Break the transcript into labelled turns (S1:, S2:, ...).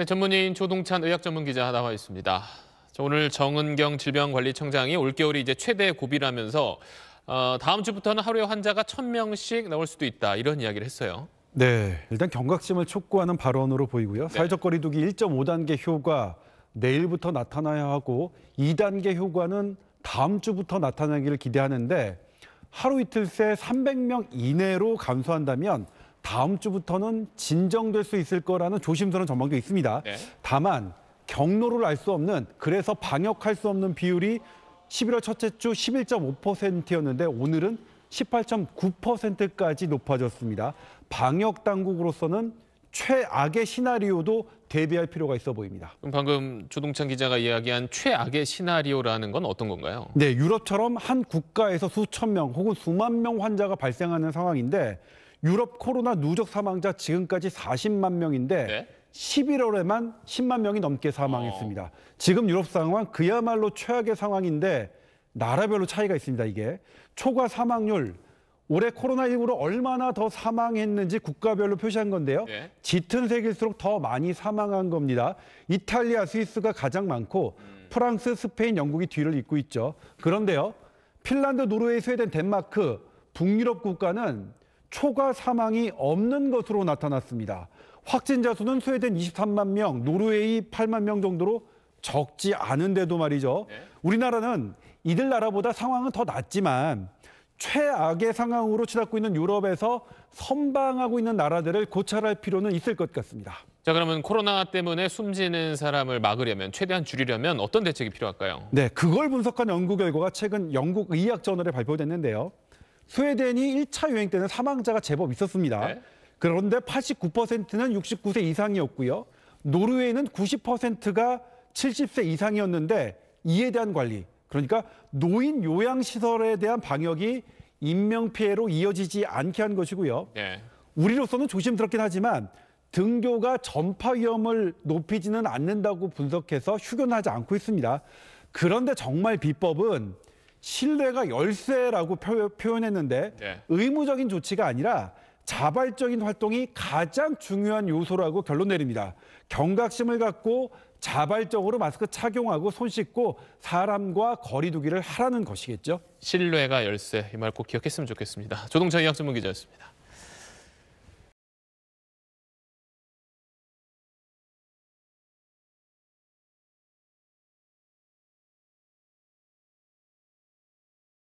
S1: 네, 전문의인 조동찬 의학 전문 기자 나와 있습니다. 오늘 정은경 질병관리청장이 올겨울이 이제 최대 고비라면서 어, 다음 주부터는 하루에 환자가 1,000명씩 나올 수도 있다 이런 이야기를 했어요.
S2: 네, 일단 경각심을 촉구하는 발언으로 보이고요. 네. 사회적 거리두기 1.5단계 효과 내일부터 나타나야 하고 2단계 효과는 다음 주부터 나타나기를 기대하는데 하루 이틀 새 300명 이내로 감소한다면 다음 주부터는 진정될 수 있을 거라는 조심스러운 전망도 있습니다. 네. 다만 경로를 알 수 없는 그래서 방역할 수 없는 비율이 11월 첫째 주 11.5%였는데 오늘은 18.9%까지 높아졌습니다. 방역 당국으로서는 최악의 시나리오도 대비할 필요가 있어 보입니다.
S1: 그럼 방금 조동찬 기자가 이야기한 최악의 시나리오라는 건 어떤 건가요?
S2: 네, 유럽처럼 한 국가에서 수천 명 혹은 수만 명 환자가 발생하는 상황인데 유럽 코로나 누적 사망자 지금까지 40만 명인데 네? 11월에만 10만 명이 넘게 사망했습니다. 어. 지금 유럽 상황 그야말로 최악의 상황인데 나라별로 차이가 있습니다. 이게 초과 사망률 올해 코로나19로 얼마나 더 사망했는지 국가별로 표시한 건데요. 네. 짙은 색일수록 더 많이 사망한 겁니다. 이탈리아, 스위스가 가장 많고 음. 프랑스, 스페인, 영국이 뒤를 잇고 있죠. 그런데요. 핀란드, 노르웨이, 스웨덴, 덴마크, 북유럽 국가는 초과 사망이 없는 것으로 나타났습니다. 확진자 수는 스웨덴 23만 명, 노르웨이 8만 명 정도로 적지 않은데도 말이죠. 네. 우리나라는 이들 나라보다 상황은 더 낫지만 최악의 상황으로 치닫고 있는 유럽에서 선방하고 있는 나라들을 고찰할 필요는 있을 것 같습니다.
S1: 자 그러면 코로나 때문에 숨지는 사람을 막으려면 최대한 줄이려면 어떤 대책이 필요할까요?
S2: 네, 그걸 분석한 연구 결과가 최근 영국 의학 저널에 발표됐는데요. 스웨덴이 1차 유행 때는 사망자가 제법 있었습니다. 네? 그런데 89%는 69세 이상이었고요. 노르웨이는 90%가 70세 이상이었는데 이에 대한 관리, 그러니까 노인 요양시설에 대한 방역이 인명피해로 이어지지 않게 한 것이고요. 네. 우리로서는 조심스럽긴 하지만 등교가 전파 위험을 높이지는 않는다고 분석해서 휴교는 하지 않고 있습니다. 그런데 정말 비법은 신뢰가 열쇠라고 표현했는데 네. 의무적인 조치가 아니라 자발적인 활동이 가장 중요한 요소라고 결론 내립니다. 경각심을 갖고 자발적으로 마스크 착용하고 손 씻고 사람과
S1: 거리두기를 하라는 것이겠죠. 신뢰가 열쇠 이 말 꼭 기억했으면 좋겠습니다. 조동찬 이학전문기자였습니다